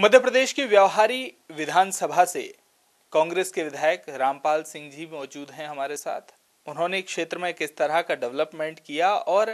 मध्य प्रदेश की व्यवहारी विधानसभा से कांग्रेस के विधायक रामपाल सिंह जी मौजूद हैं हमारे साथ उन्होंने क्षेत्र में किस तरह का डेवलपमेंट किया और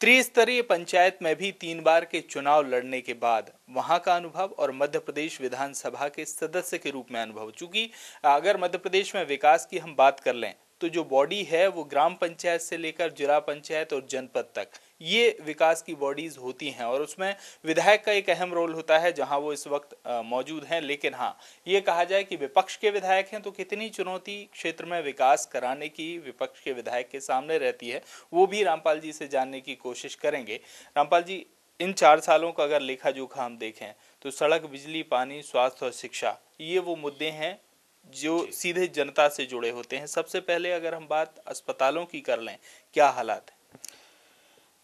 त्रिस्तरीय पंचायत में भी तीन बार के चुनाव लड़ने के बाद वहां का अनुभव और मध्य प्रदेश विधानसभा के सदस्य के रूप में अनुभव चूंकि अगर मध्य प्रदेश में विकास की हम बात कर लें तो जो बॉडी है वो ग्राम पंचायत से लेकर जिला पंचायत और जनपद तक ये विकास की बॉडीज होती हैं और उसमें विधायक का एक अहम रोल होता है जहां वो इस वक्त मौजूद हैं लेकिन हाँ ये कहा जाए कि विपक्ष के विधायक हैं तो कितनी चुनौती क्षेत्र में विकास कराने की विपक्ष के विधायक के सामने रहती है वो भी रामपाल जी से जानने की कोशिश करेंगे रामपाल जी इन चार सालों का अगर लेखा जोखा हम देखें तो सड़क बिजली पानी स्वास्थ्य और शिक्षा ये वो मुद्दे हैं जो सीधे जनता से जुड़े होते हैं सबसे पहले अगर हम बात अस्पतालों की कर लें क्या हालात है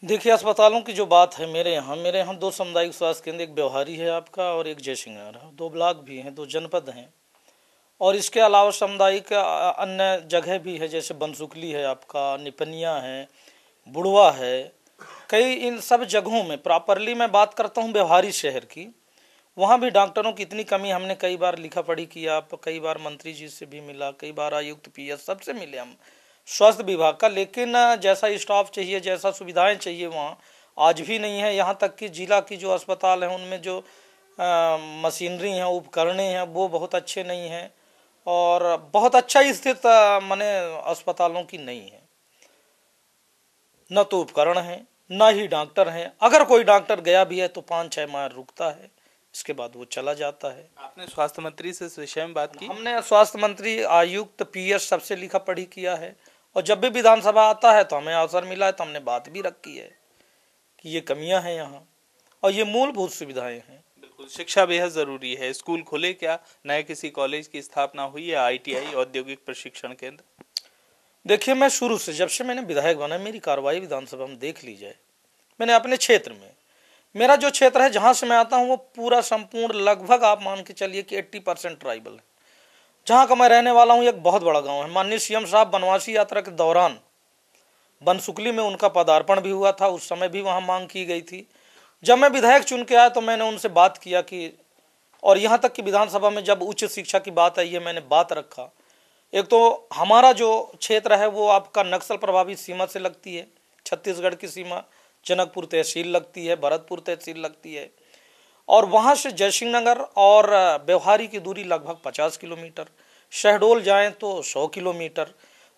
देखिए अस्पतालों की जो बात है मेरे यहाँ मेरे यहाँ दो सामुदायिक स्वास्थ्य केंद्र एक व्यवहारी है आपका और एक जयसिंगार है दो ब्लॉक भी हैं दो जनपद हैं और इसके अलावा सामुदायिक अन्य जगह भी है जैसे बनसुकली है आपका निपनिया है बुढ़वा है कई इन सब जगहों में प्रॉपरली मैं बात करता हूँ व्यवहारी शहर की वहाँ भी डॉक्टरों की इतनी कमी हमने कई बार लिखा पढ़ी किया कई बार मंत्री जी से भी मिला कई बार आयुक्त पी एस सबसे मिले हम स्वास्थ्य विभाग का लेकिन जैसा स्टाफ चाहिए जैसा सुविधाएं चाहिए वहाँ आज भी नहीं है यहाँ तक कि जिला की जो अस्पताल हैं उनमें जो मशीनरी हैं उपकरण हैं वो बहुत अच्छे नहीं हैं और बहुत अच्छा स्थित मैंने अस्पतालों की नहीं है न तो उपकरण हैं न ही डॉक्टर हैं अगर कोई डॉक्टर गया भी है तो पाँच छः माह रुकता है इसके बाद वो चला जाता है आपने स्वास्थ्य मंत्री से इस विषय में बात की हमने स्वास्थ्य मंत्री आयुक्त पी एस सबसे लिखा पढ़ी किया है और जब भी विधानसभा आता है तो हमें अवसर मिला है तो हमने बात भी रखी है कि ये कमियां हैं यहाँ और ये मूलभूत सुविधाएं हैं बिल्कुल शिक्षा बेहद ज़रूरी है स्कूल खुले क्या नए किसी कॉलेज की स्थापना हुई है आईटीआई औद्योगिक प्रशिक्षण केंद्र देखिए मैं शुरू से जब से मैंने विधायक बना मेरी कार्रवाई विधानसभा में देख ली जाए मैंने अपने क्षेत्र में मेरा जो क्षेत्र है जहाँ से मैं आता हूँ वो पूरा संपूर्ण लगभग आप मान के चलिए कि एट्टी परसेंट ट्राइबल है जहाँ का मैं रहने वाला हूँ एक बहुत बड़ा गाँव है माननीय सीएम साहब बनवासी यात्रा के दौरान बनसुकली में उनका पदार्पण भी हुआ था उस समय भी वहाँ मांग की गई थी जब मैं विधायक चुन के आया तो मैंने उनसे बात किया कि और यहाँ तक कि विधानसभा में जब उच्च शिक्षा की बात आई है मैंने बात रखा एक तो हमारा जो क्षेत्र है वो आपका नक्सल प्रभावित सीमा से लगती है छत्तीसगढ़ की सीमा जनकपुर तहसील लगती है भरतपुर तहसील लगती है और वहाँ से जयसिंह नगर और ब्यौहारी की दूरी लगभग पचास किलोमीटर शहडोल जाएं तो सौ किलोमीटर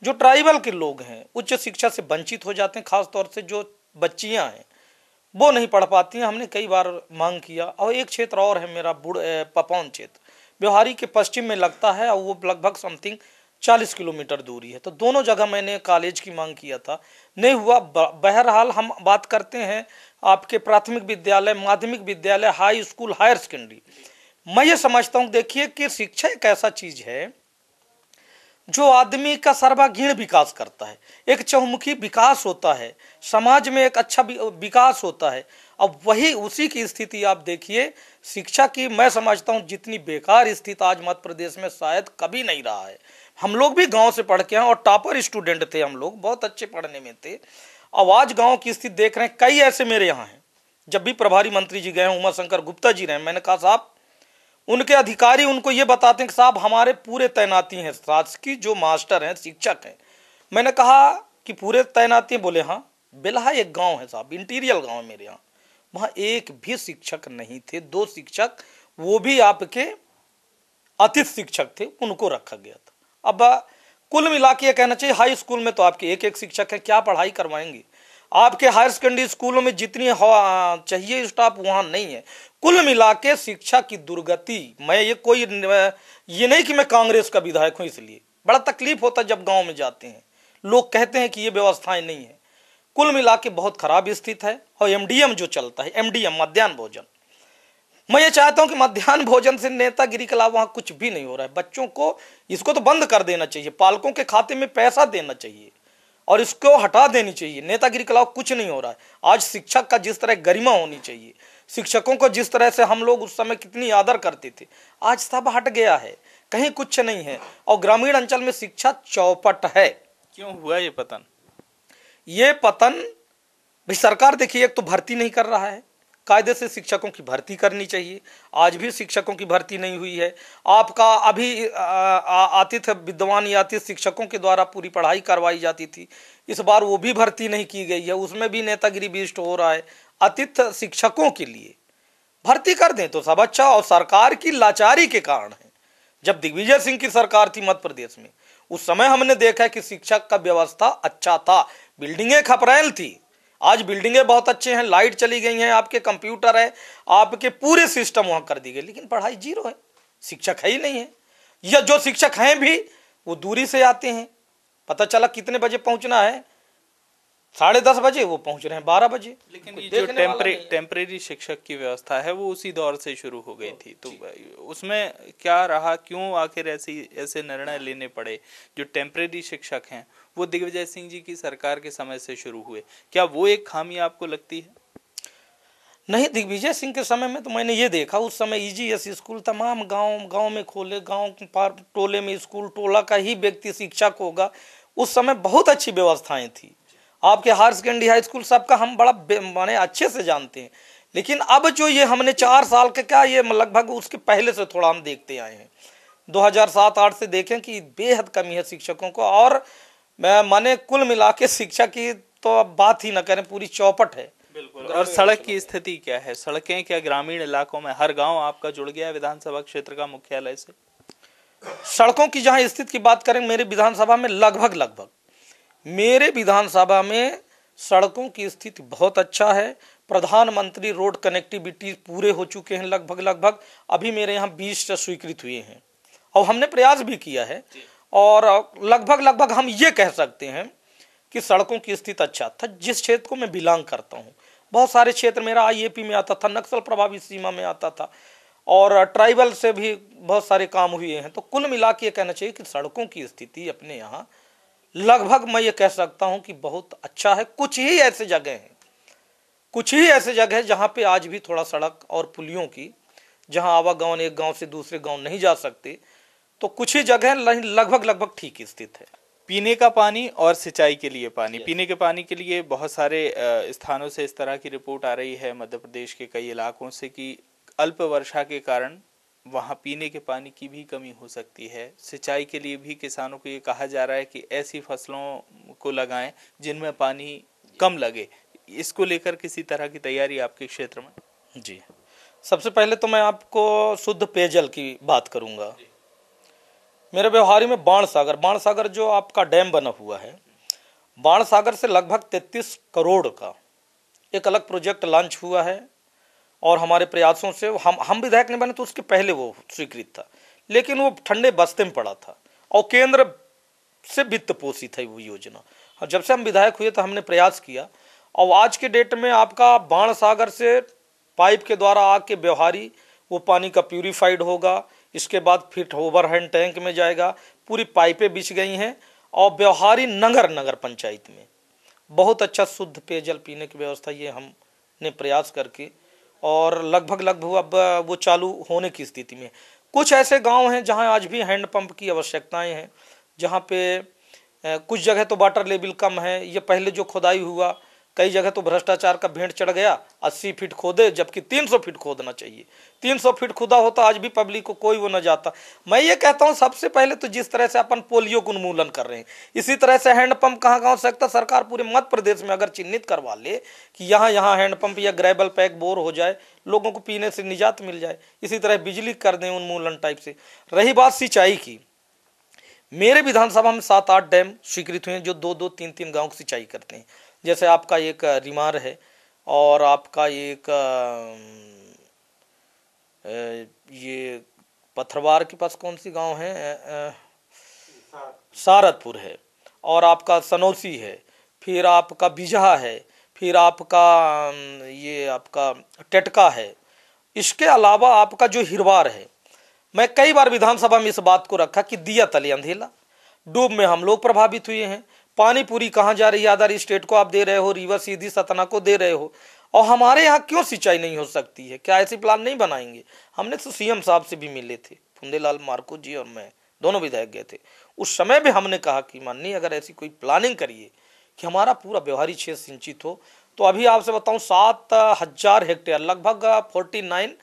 जो ट्राइबल के लोग हैं उच्च शिक्षा से वंचित हो जाते हैं खासतौर से जो बच्चियाँ हैं वो नहीं पढ़ पाती हैं हमने कई बार मांग किया और एक क्षेत्र और है मेरा बुढ़ पपौन क्षेत्र ब्यौहारी के पश्चिम में लगता है और वो लगभग समथिंग चालीस किलोमीटर दूरी है तो दोनों जगह मैंने कॉलेज की मांग किया था नहीं हुआ बहरहाल हम बात करते हैं आपके प्राथमिक विद्यालय माध्यमिक विद्यालय हाई स्कूल हायर सेकेंडरी मैं ये समझता हूँ देखिए कि शिक्षा एक ऐसा चीज है जो आदमी का सर्वागीण विकास करता है एक चहुमुखी विकास होता है समाज में एक अच्छा विकास होता है अब वही उसी की स्थिति आप देखिए शिक्षा की मैं समझता हूँ जितनी बेकार स्थिति आज मध्य प्रदेश में शायद कभी नहीं रहा है हम लोग भी गांव से पढ़ के हैं और टॉपर स्टूडेंट थे हम लोग बहुत अच्छे पढ़ने में थे अब आज गाँव की स्थिति देख रहे हैं कई ऐसे मेरे यहाँ हैं जब भी प्रभारी मंत्री जी गए उमा शंकर गुप्ता जी रहे मैंने कहा साहब उनके अधिकारी उनको ये बताते हैं कि साहब हमारे पूरे तैनाती हैं शासकीय जो मास्टर हैं शिक्षक हैं मैंने कहा कि पूरे तैनाती बोले हाँ बेलहा एक गांव है साहब इंटीरियर गांव है मेरे यहाँ वहाँ एक भी शिक्षक नहीं थे दो शिक्षक वो भी आपके अतिथि शिक्षक थे उनको रखा गया था अब कुल मिला के कहना चाहिए हाई स्कूल में तो आपके एक एक शिक्षक है क्या पढ़ाई करवाएंगे आपके हायर सेकेंडरी स्कूलों में जितनी चाहिए स्टाफ वहाँ नहीं है कुल मिला के शिक्षा की दुर्गति मैं ये कोई ये नहीं कि मैं कांग्रेस का विधायक हूँ इसलिए बड़ा तकलीफ होता है जब गाँव में जाते हैं लोग कहते हैं कि ये व्यवस्थाएं नहीं है कुल मिला के बहुत खराब स्थिति है और एमडीएम जो चलता है एमडीएम मध्यान्ह भोजन मैं ये चाहता हूं कि मध्यान्ह भोजन से नेतागिरी के अलावा वहां कुछ भी नहीं हो रहा है बच्चों को इसको तो बंद कर देना चाहिए पालकों के खाते में पैसा देना चाहिए और इसको हटा देनी चाहिए नेतागिरी के अलावा कुछ नहीं हो रहा है आज शिक्षक का जिस तरह गरिमा होनी चाहिए शिक्षकों को जिस तरह से हम लोग उस समय कितनी आदर करते थे आज सब हट गया है कहीं कुछ नहीं है और ग्रामीण अंचल में शिक्षा चौपट है क्यों हुआ ये पतन ये पतन भाई सरकार देखिए एक तो भर्ती नहीं कर रहा है कायदे से शिक्षकों की भर्ती करनी चाहिए आज भी शिक्षकों की भर्ती नहीं हुई है आपका अभी आतिथ्य विद्वान या आतिथ्य शिक्षकों के द्वारा पूरी पढ़ाई करवाई जाती थी इस बार वो भी भर्ती नहीं की गई है उसमें भी नेतागिरी बिष्ट हो रहा है आतिथ्य शिक्षकों के लिए भर्ती कर दें तो सब अच्छा और सरकार की लाचारी के कारण है जब दिग्विजय सिंह की सरकार थी मध्य प्रदेश में उस समय हमने देखा कि शिक्षक का व्यवस्था अच्छा था बिल्डिंगें खपरैल थी आज बिल्डिंगें बहुत अच्छे हैं लाइट चली गई हैं आपके कंप्यूटर है आपके पूरे सिस्टम वहाँ कर दी गई लेकिन पढ़ाई जीरो है शिक्षक है ही नहीं है या जो शिक्षक हैं भी वो दूरी से आते हैं पता चला कितने बजे पहुँचना है साढ़े दस बजे वो पहुंच रहे हैं बारह बजे लेकिन ये जो टेम्परे टेम्परेरी शिक्षक की व्यवस्था है वो उसी दौर से शुरू हो गई थी तो उसमें क्या रहा क्यों आखिर ऐसी ऐसे निर्णय लेने पड़े जो टेम्परेरी शिक्षक हैं वो दिग्विजय सिंह जी की सरकार के समय से शुरू हुए क्या वो एक खामी आपको लगती है नहीं दिग्विजय सिंह के समय में तो मैंने ये देखा उस समय ईजीएस e स्कूल तमाम गांव गांव में खोले गांव पार टोले में स्कूल टोला का ही व्यक्ति शिक्षक होगा उस समय बहुत अच्छी व्यवस्थाएं थी आपके हायर सेकेंडरी हाई स्कूल सबका हम बड़ा माने अच्छे से जानते हैं लेकिन अब जो ये हमने चार साल के क्या ये लगभग उसके पहले से थोड़ा हम देखते आए हैं 2007-8 से देखें कि बेहद कमी है शिक्षकों को और माने कुल मिला के शिक्षा की तो अब बात ही ना करें पूरी चौपट है और सड़क की स्थिति क्या है सड़कें क्या ग्रामीण इलाकों में हर गांव आपका जुड़ गया है विधानसभा क्षेत्र का मुख्यालय से सड़कों की जहां स्थिति की बात करें मेरे विधानसभा में लगभग लगभग मेरे विधानसभा में सड़कों की स्थिति बहुत अच्छा है प्रधानमंत्री रोड कनेक्टिविटी पूरे हो चुके हैं लगभग लगभग अभी मेरे यहाँ बीस स्वीकृत हुए हैं और हमने प्रयास भी किया है और लगभग लगभग हम ये कह सकते हैं कि सड़कों की स्थिति अच्छा था जिस क्षेत्र को मैं बिलोंग करता हूँ बहुत सारे क्षेत्र मेरा आईएपी में आता था नक्सल प्रभावित सीमा में आता था और ट्राइबल से भी बहुत सारे काम हुए हैं तो कुल मिला के कहना चाहिए कि सड़कों की स्थिति अपने यहाँ लगभग मैं ये कह सकता हूँ कि बहुत अच्छा है कुछ ही ऐसे जगह हैं कुछ ही ऐसे जगह है जहाँ पे आज भी थोड़ा सड़क और पुलियों की जहाँ आवागमन एक गांव से दूसरे गांव नहीं जा सकते तो कुछ ही जगह लगभग लगभग ठीक स्थित है पीने का पानी और सिंचाई के लिए पानी पीने के पानी के लिए बहुत सारे स्थानों से इस तरह की रिपोर्ट आ रही है मध्य प्रदेश के कई इलाकों से कि अल्प वर्षा के कारण वहाँ पीने के पानी की भी कमी हो सकती है सिंचाई के लिए भी किसानों को ये कहा जा रहा है कि ऐसी फसलों को लगाएं जिनमें पानी कम लगे इसको लेकर किसी तरह की तैयारी आपके क्षेत्र में जी सबसे पहले तो मैं आपको शुद्ध पेयजल की बात करूँगा मेरे व्यवहारी में बाण सागर बाण सागर जो आपका डैम बना हुआ है बाण सागर से लगभग तैतीस करोड़ का एक अलग प्रोजेक्ट लॉन्च हुआ है और हमारे प्रयासों से हम हम विधायक नहीं बने तो उसके पहले वो स्वीकृत था लेकिन वो ठंडे बस्ते में पड़ा था और केंद्र से वित्त पोषी थी वो योजना और हाँ, जब से हम विधायक हुए तो हमने प्रयास किया और आज के डेट में आपका बाण सागर से पाइप के द्वारा आके व्यवहारी वो पानी का प्यूरिफाइड होगा इसके बाद फिर ओवर हैंड टैंक में जाएगा पूरी पाइपें बिछ गई हैं और व्यवहारी नगर नगर पंचायत में बहुत अच्छा शुद्ध पेयजल पीने की व्यवस्था ये हमने प्रयास करके और लगभग लगभग अब वो चालू होने की स्थिति में कुछ ऐसे गांव हैं जहां आज भी हैंडपम्प की आवश्यकताएं हैं जहां पे कुछ जगह तो वाटर लेवल कम है ये पहले जो खुदाई हुआ कई जगह तो भ्रष्टाचार का भेंट चढ़ गया अस्सी फीट खोदे जबकि तीन सौ फीट खोदना चाहिए तीन सौ फीट खुदा होता तो आज भी पब्लिक को कोई वो न जाता मैं ये कहता हूँ सबसे पहले तो जिस तरह से अपन पोलियो को उन्मूलन कर रहे हैं इसी तरह से हैंडपम्प कहाँ कहाँ हो सकता सरकार पूरे मध्य प्रदेश में अगर चिन्हित करवा ले कि यहाँ यहाँ हैंडपम्प या ग्रेबल पैक बोर हो जाए लोगों को पीने से निजात मिल जाए इसी तरह बिजली कर दें उन्मूलन टाइप से रही बात सिंचाई की मेरे विधानसभा में सात आठ डैम स्वीकृत हुए हैं जो दो दो तीन तीन गाँव की सिंचाई करते हैं जैसे आपका एक रिमार है और आपका एक ये पथरवार के पास कौन सी गांव है सारतपुर है और आपका सनौसी है फिर आपका बिजहा है फिर आपका ये आपका टटका है इसके अलावा आपका जो हिरवार है मैं कई बार विधानसभा में इस बात को रखा कि दिया तले अंधेला डूब में हम लोग प्रभावित हुए हैं पानी पूरी कहाँ जा रही है अदर स्टेट को आप दे रहे हो रिवर सीधी सतना को दे रहे हो और हमारे यहाँ क्यों सिंचाई नहीं हो सकती है क्या ऐसी प्लान नहीं बनाएंगे हमने तो सीएम साहब से भी मिले थे फुंदेलाल मार्को जी और मैं दोनों विधायक गए थे उस समय भी हमने कहा कि माननीय अगर ऐसी कोई प्लानिंग करिए कि हमारा पूरा व्यवहारिक क्षेत्र सिंचित हो तो अभी आपसे बताऊं सात हजार हेक्टेयर लगभग फोर्टी नाइन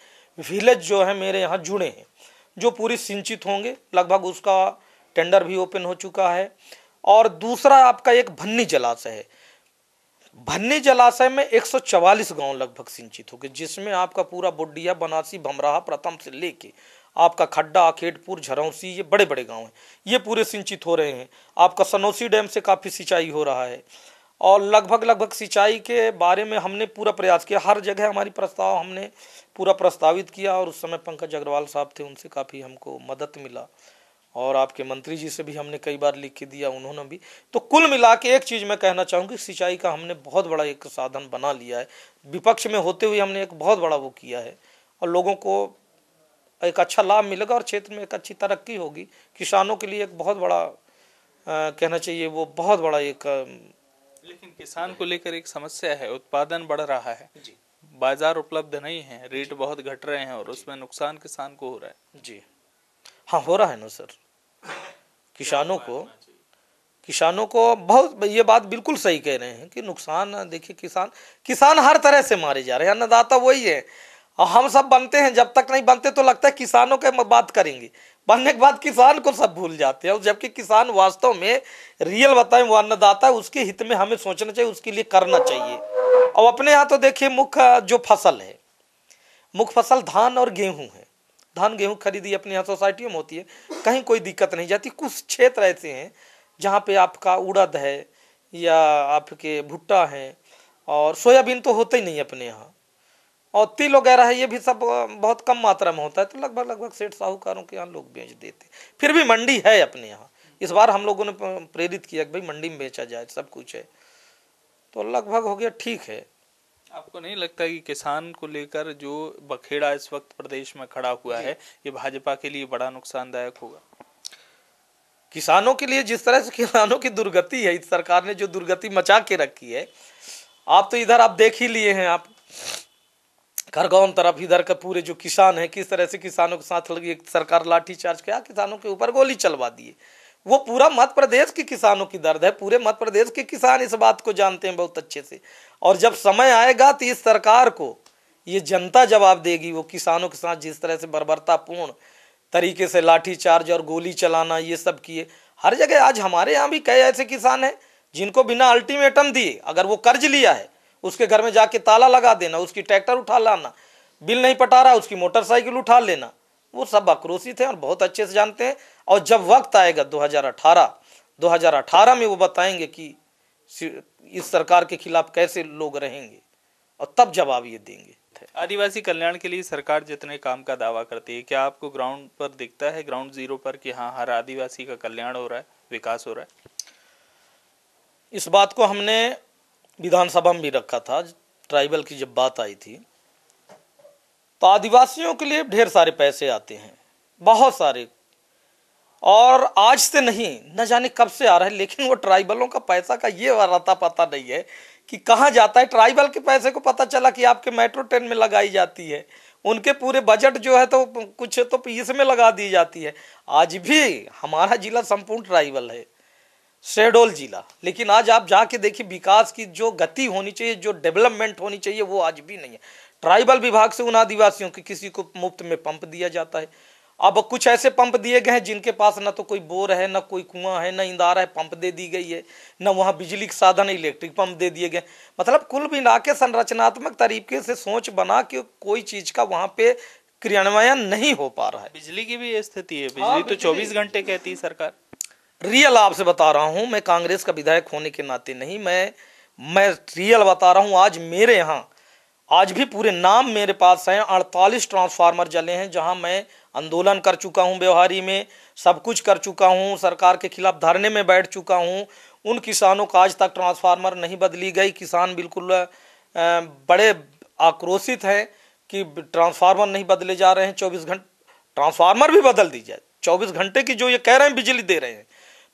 विलेज जो है मेरे यहाँ जुड़े हैं जो पूरी सिंचित होंगे लगभग उसका टेंडर भी ओपन हो चुका है और दूसरा आपका एक भन्नी जलाशय है भन्नी जलाशय में 144 गांव लगभग सिंचित हो गए जिसमें आपका पूरा बुड्डिया बनासी भमराहा प्रथम से लेके आपका खड्डा अखेडपुर झरौसी ये बड़े बड़े गांव हैं ये पूरे सिंचित हो रहे हैं आपका सनौसी डैम से काफ़ी सिंचाई हो रहा है और लगभग लगभग सिंचाई के बारे में हमने पूरा प्रयास किया हर जगह हमारी प्रस्ताव हमने पूरा प्रस्तावित किया और उस समय पंकज अग्रवाल साहब थे उनसे काफ़ी हमको मदद मिला और आपके मंत्री जी से भी हमने कई बार लिख के दिया उन्होंने भी तो कुल मिला के एक चीज़ मैं कहना चाहूँगी सिंचाई का हमने बहुत बड़ा एक साधन बना लिया है विपक्ष में होते हुए हमने एक बहुत बड़ा वो किया है और लोगों को एक अच्छा लाभ मिलेगा और क्षेत्र में एक अच्छी तरक्की होगी किसानों के लिए एक बहुत बड़ा आ, कहना चाहिए वो बहुत बड़ा एक लेकिन किसान को लेकर एक समस्या है उत्पादन बढ़ रहा है जी बाजार उपलब्ध नहीं है रेट बहुत घट रहे हैं और उसमें नुकसान किसान को हो रहा है जी हाँ हो रहा है ना सर किसानों को किसानों को बहुत ये बात बिल्कुल सही कह रहे हैं कि नुकसान देखिए किसान किसान हर तरह से मारे जा रहे हैं अन्नदाता वही है और हम सब बनते हैं जब तक नहीं बनते तो लगता है किसानों के बात करेंगे बनने के बाद किसान को सब भूल जाते हैं जबकि किसान वास्तव में रियल बताएं वो अन्नदाता है उसके हित में हमें सोचना चाहिए उसके लिए करना चाहिए और अपने यहाँ तो देखिए मुख्य जो फसल है मुख्य फसल धान और गेहूँ है धान गेहूँ खरीदी अपने यहाँ सोसाइटियों में होती है कहीं कोई दिक्कत नहीं जाती कुछ क्षेत्र ऐसे हैं जहाँ पे आपका उड़द है या आपके भुट्टा हैं और सोयाबीन तो होते ही नहीं अपने यहाँ और तिल वगैरह है ये भी सब बहुत कम मात्रा में होता है तो लगभग लगभग सेठ साहूकारों के यहाँ लोग बेच देते फिर भी मंडी है अपने यहाँ इस बार हम लोगों ने प्रेरित किया कि भाई मंडी में बेचा जाए सब कुछ है तो लगभग हो गया ठीक है आपको नहीं लगता कि किसान को लेकर जो बखेड़ा इस वक्त प्रदेश में खड़ा हुआ है ये भाजपा के लिए बड़ा नुकसानदायक होगा किसानों के लिए जिस तरह से किसानों की दुर्गति है इस सरकार ने जो दुर्गति मचा के रखी है आप तो इधर आप देख ही लिए हैं आप खरगोन तरफ इधर का पूरे जो किसान है किस तरह से किसानों के साथ लगी सरकार लाठी चार्ज किया किसानों के ऊपर गोली चलवा दिए वो पूरा मध्य प्रदेश के किसानों की दर्द है पूरे मध्य प्रदेश के किसान इस बात को जानते हैं बहुत अच्छे से और जब समय आएगा तो इस सरकार को ये जनता जवाब देगी वो किसानों के साथ जिस तरह से बर्बरतापूर्ण तरीके से लाठी चार्ज और गोली चलाना ये सब किए हर जगह आज हमारे यहाँ भी कई ऐसे किसान हैं जिनको बिना अल्टीमेटम दिए अगर वो कर्ज लिया है उसके घर में जाके ताला लगा देना उसकी ट्रैक्टर उठा लाना बिल नहीं पटा रहा उसकी मोटरसाइकिल उठा लेना वो सब आक्रोशित हैं और बहुत अच्छे से जानते हैं और जब वक्त आएगा 2018 2018 में वो बताएंगे कि इस सरकार के खिलाफ कैसे लोग रहेंगे और तब जवाब ये देंगे आदिवासी कल्याण के लिए सरकार जितने काम का दावा करती है क्या आपको ग्राउंड पर दिखता है ग्राउंड जीरो पर कि हाँ हर आदिवासी का कल्याण हो रहा है विकास हो रहा है इस बात को हमने विधानसभा में भी रखा था ट्राइबल की जब बात आई थी तो आदिवासियों के लिए ढेर सारे पैसे आते हैं बहुत सारे और आज से नहीं न जाने कब से आ रहा है लेकिन वो ट्राइबलों का पैसा का ये रहता पता नहीं है कि कहाँ जाता है ट्राइबल के पैसे को पता चला कि आपके मेट्रो ट्रेन में लगाई जाती है उनके पूरे बजट जो है तो कुछ तो इसमें लगा दी जाती है आज भी हमारा जिला संपूर्ण ट्राइबल है शेडोल जिला लेकिन आज आप जाके देखिए विकास की जो गति होनी चाहिए जो डेवलपमेंट होनी चाहिए वो आज भी नहीं है ट्राइबल विभाग से उन आदिवासियों के किसी को मुफ्त में पंप दिया जाता है अब कुछ ऐसे पंप दिए गए हैं जिनके पास ना तो कोई बोर है ना कोई कुआं है ना इंदार है पंप दे दी गई है ना वहाँ बिजली के साधन है इलेक्ट्रिक पंप दे दिए गए मतलब कुल मिला के संरचनात्मक तरीके से सोच बना के कोई चीज़ का वहाँ पे क्रियान्वयन नहीं हो पा रहा है बिजली की भी स्थिति है बिजली, हाँ, बिजली तो चौबीस घंटे कहती है सरकार रियल आपसे बता रहा हूँ मैं कांग्रेस का विधायक होने के नाते नहीं मैं मैं रियल बता रहा हूँ आज मेरे यहाँ आज भी पूरे नाम मेरे पास हैं अड़तालीस ट्रांसफार्मर जले हैं जहां मैं आंदोलन कर चुका हूं व्यवहारी में सब कुछ कर चुका हूं सरकार के खिलाफ धरने में बैठ चुका हूं उन किसानों का आज तक ट्रांसफार्मर नहीं बदली गई किसान बिल्कुल बड़े आक्रोशित हैं कि ट्रांसफार्मर नहीं बदले जा रहे हैं चौबीस घंटे ट्रांसफार्मर भी बदल दी जाए चौबीस घंटे की जो ये कह रहे हैं बिजली दे रहे हैं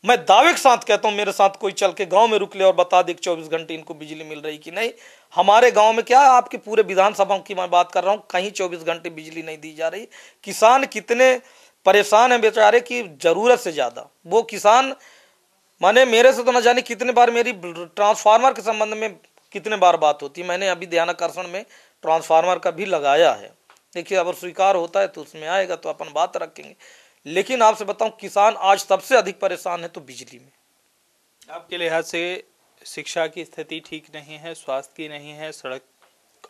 मैं दावे के साथ कहता हूँ मेरे साथ कोई चल के गाँव में रुक ले और बता दे कि चौबीस घंटे इनको बिजली मिल रही कि नहीं हमारे गांव में क्या आपके पूरे विधानसभा की मैं बात कर रहा हूँ कहीं चौबीस घंटे बिजली नहीं दी जा रही किसान कितने परेशान हैं बेचारे की ज़रूरत से ज़्यादा वो किसान माने मेरे से तो ना जाने कितने बार मेरी ट्रांसफार्मर के संबंध में कितने बार बात होती मैंने अभी ध्यानाकर्षण में ट्रांसफार्मर का भी लगाया है देखिए अगर स्वीकार होता है तो उसमें आएगा तो अपन बात रखेंगे लेकिन आपसे बताऊं किसान आज सबसे अधिक परेशान है तो बिजली में आपके लिहाज से शिक्षा की स्थिति ठीक नहीं है स्वास्थ्य की नहीं है सड़क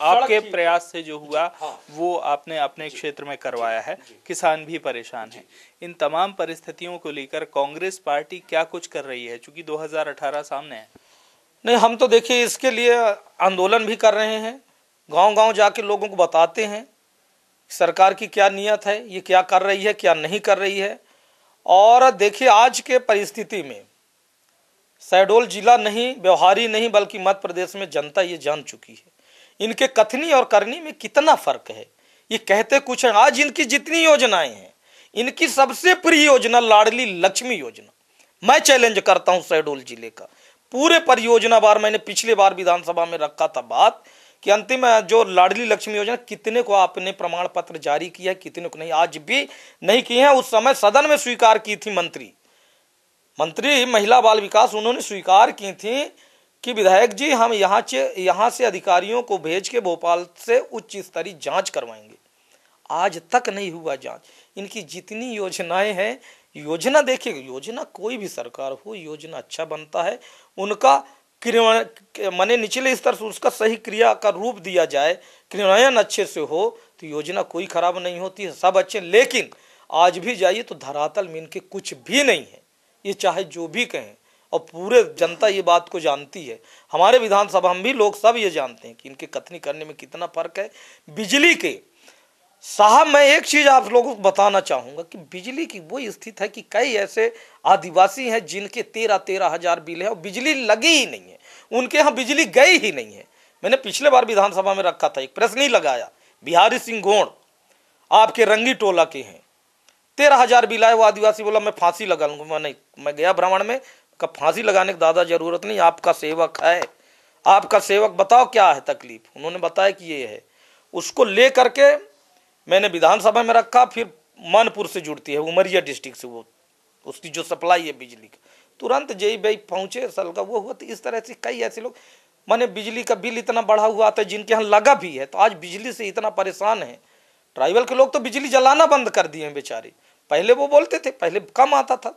आपके प्रयास से जो हुआ हाँ। वो आपने अपने क्षेत्र में करवाया है किसान भी परेशान है इन तमाम परिस्थितियों को लेकर कांग्रेस पार्टी क्या कुछ कर रही है चूंकि 2018 सामने है नहीं हम तो देखिए इसके लिए आंदोलन भी कर रहे हैं गांव गांव जाके लोगों को बताते हैं सरकार की क्या नीयत है ये क्या कर रही है क्या नहीं कर रही है और देखिए आज के परिस्थिति में शहडोल जिला नहीं व्यवहारी नहीं बल्कि मध्य प्रदेश में जनता ये जान चुकी है इनके कथनी और करनी में कितना फर्क है ये कहते कुछ है आज इनकी जितनी योजनाएं हैं इनकी सबसे प्रिय योजना लाडली लक्ष्मी योजना मैं चैलेंज करता हूं शहडोल जिले का पूरे परियोजना बार मैंने पिछले बार विधानसभा में रखा था बात कि अंतिम जो लाडली लक्ष्मी योजना कितने को आपने प्रमाण पत्र जारी किया कितने को नहीं आज भी नहीं किए हैं उस समय सदन में स्वीकार की थी मंत्री मंत्री महिला बाल विकास उन्होंने स्वीकार की थी कि विधायक जी हम यहाँ से यहाँ से अधिकारियों को भेज के भोपाल से उच्च स्तरीय जांच करवाएंगे आज तक नहीं हुआ जांच इनकी जितनी योजनाएं हैं योजना देखिए योजना कोई भी सरकार हो योजना अच्छा बनता है उनका माने निचले स्तर से उसका सही क्रिया का रूप दिया जाए क्रियान अच्छे से हो तो योजना कोई खराब नहीं होती है सब अच्छे लेकिन आज भी जाइए तो धरातल में इनके कुछ भी नहीं है ये चाहे जो भी कहें और पूरे जनता ये बात को जानती है हमारे विधानसभा में भी लोग सब ये जानते हैं कि इनके कथनी करने में कितना फर्क है बिजली के साहब मैं एक चीज आप लोगों को बताना चाहूंगा कि बिजली की वो स्थिति है कि कई ऐसे आदिवासी हैं जिनके तेरह तेरह हजार बिल है और बिजली लगी ही नहीं है उनके यहाँ बिजली गई ही नहीं है मैंने पिछले बार विधानसभा में रखा था एक प्रश्न ही लगाया बिहारी सिंह घोड़ आपके रंगी टोला के हैं तेरह हजार भी लाए वो आदिवासी बोला मैं फांसी लगा लूंगा मैं नहीं मैं गया ब्राह्मण में का फांसी लगाने की दादा जरूरत नहीं आपका सेवक है आपका सेवक बताओ क्या है तकलीफ उन्होंने बताया कि ये है उसको ले करके मैंने विधानसभा में रखा फिर मानपुर से जुड़ती है उमरिया डिस्ट्रिक्ट से वो उसकी जो सप्लाई है बिजली का तुरंत जे बई पहुंचे सल का वो हुआ तो इस तरह से कई ऐसे लोग माने बिजली का बिल इतना बढ़ा हुआ था जिनके यहाँ लगा भी है तो आज बिजली से इतना परेशान है ट्राइबल के लोग तो बिजली जलाना बंद कर दिए हैं बेचारे पहले वो बोलते थे पहले कम आता था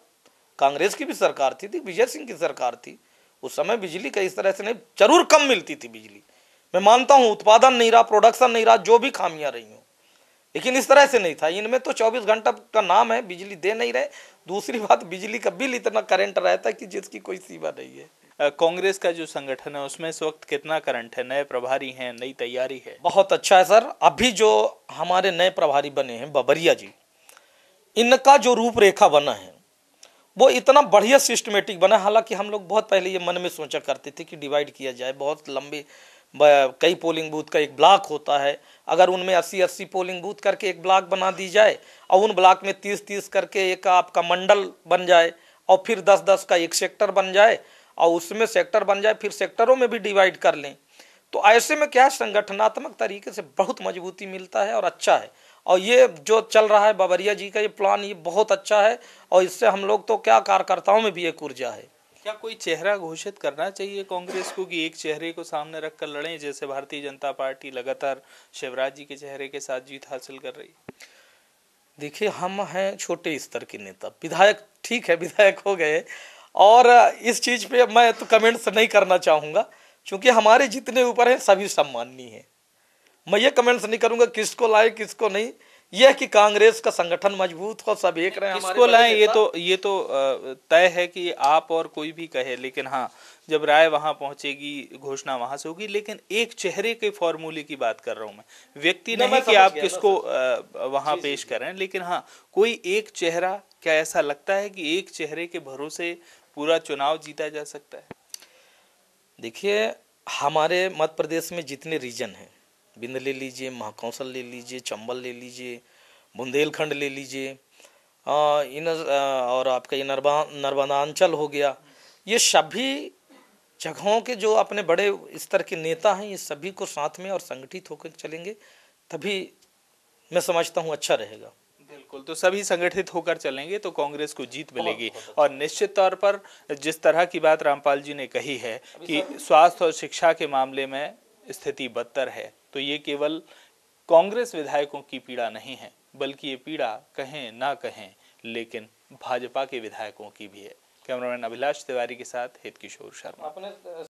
कांग्रेस की भी सरकार थी थी विजय सिंह की सरकार थी उस समय बिजली का इस तरह से नहीं जरूर कम मिलती थी बिजली मैं मानता हूँ उत्पादन नहीं रहा प्रोडक्शन नहीं रहा जो भी खामियां रही हूँ लेकिन इस तरह से नहीं था इनमें तो 24 घंटा का नाम है बिजली दे नहीं रहे दूसरी बात बिजली का बिल इतना करंट रहता है कि जिसकी कोई सीमा नहीं है कांग्रेस का जो संगठन है उसमें इस वक्त कितना करंट है नए प्रभारी हैं नई तैयारी है बहुत अच्छा है सर अभी जो हमारे नए प्रभारी बने हैं बबरिया जी इनका जो रूपरेखा बना है वो इतना बढ़िया सिस्टमेटिक बना है हालांकि हम लोग बहुत पहले ये मन में सोचा करते थे कि डिवाइड किया जाए बहुत लंबे कई पोलिंग बूथ का एक ब्लॉक होता है अगर उनमें अस्सी अस्सी पोलिंग बूथ करके एक ब्लॉक बना दी जाए और उन ब्लॉक में तीस तीस करके एक आपका मंडल बन जाए और फिर दस दस का एक सेक्टर बन जाए और उसमें सेक्टर बन जाए फिर सेक्टरों में भी डिवाइड कर लें तो ऐसे में क्या संगठनात्मक तरीके से बहुत मजबूती मिलता है और अच्छा है और ये जो चल रहा है बाबरिया जी का ये प्लान ये बहुत अच्छा है और इससे हम लोग तो क्या कार्यकर्ताओं में भी एक ऊर्जा है क्या कोई चेहरा घोषित करना चाहिए कांग्रेस को कि एक चेहरे को सामने रखकर लड़ें जैसे भारतीय जनता पार्टी लगातार शिवराज जी के चेहरे के साथ जीत हासिल कर रही देखिए हम हैं छोटे स्तर के नेता विधायक ठीक है विधायक हो गए और इस चीज़ पे मैं तो कमेंट्स नहीं करना चाहूँगा क्योंकि हमारे जितने ऊपर हैं सभी सम्माननीय हैं मैं ये कमेंट्स नहीं करूंगा किसको लाए किसको नहीं यह कि कांग्रेस का संगठन मजबूत हो सब एक रहे इसको लाए ये तो ये तो तय है कि आप और कोई भी कहे लेकिन हाँ जब राय वहां पहुंचेगी घोषणा वहां से होगी लेकिन एक चेहरे के फॉर्मूले की बात कर रहा हूं मैं व्यक्ति नहीं, नहीं कि आप किसको वहां पेश करें लेकिन हाँ कोई एक चेहरा क्या ऐसा लगता है कि एक चेहरे के भरोसे पूरा चुनाव जीता जा सकता है देखिए हमारे मध्य प्रदेश में जितने रीजन हैं बिंद ले लीजिए महाकौशल ले लीजिए चंबल ले लीजिए बुंदेलखंड ले लीजिए इन और आपका ये नर्बा नर्मदांचल हो गया ये सभी जगहों के जो अपने बड़े स्तर के नेता हैं ये सभी को साथ में और संगठित होकर चलेंगे तभी मैं समझता हूँ अच्छा रहेगा बिल्कुल तो सभी संगठित होकर चलेंगे तो कांग्रेस को जीत मिलेगी अच्छा। और निश्चित तौर पर जिस तरह की बात रामपाल जी ने कही है कि स्वास्थ्य और शिक्षा के मामले में स्थिति बदतर है तो ये केवल कांग्रेस विधायकों की पीड़ा नहीं है बल्कि ये पीड़ा कहें ना कहें लेकिन भाजपा के विधायकों की भी है कैमरामैन अभिलाष तिवारी के साथ हित किशोर शर्मा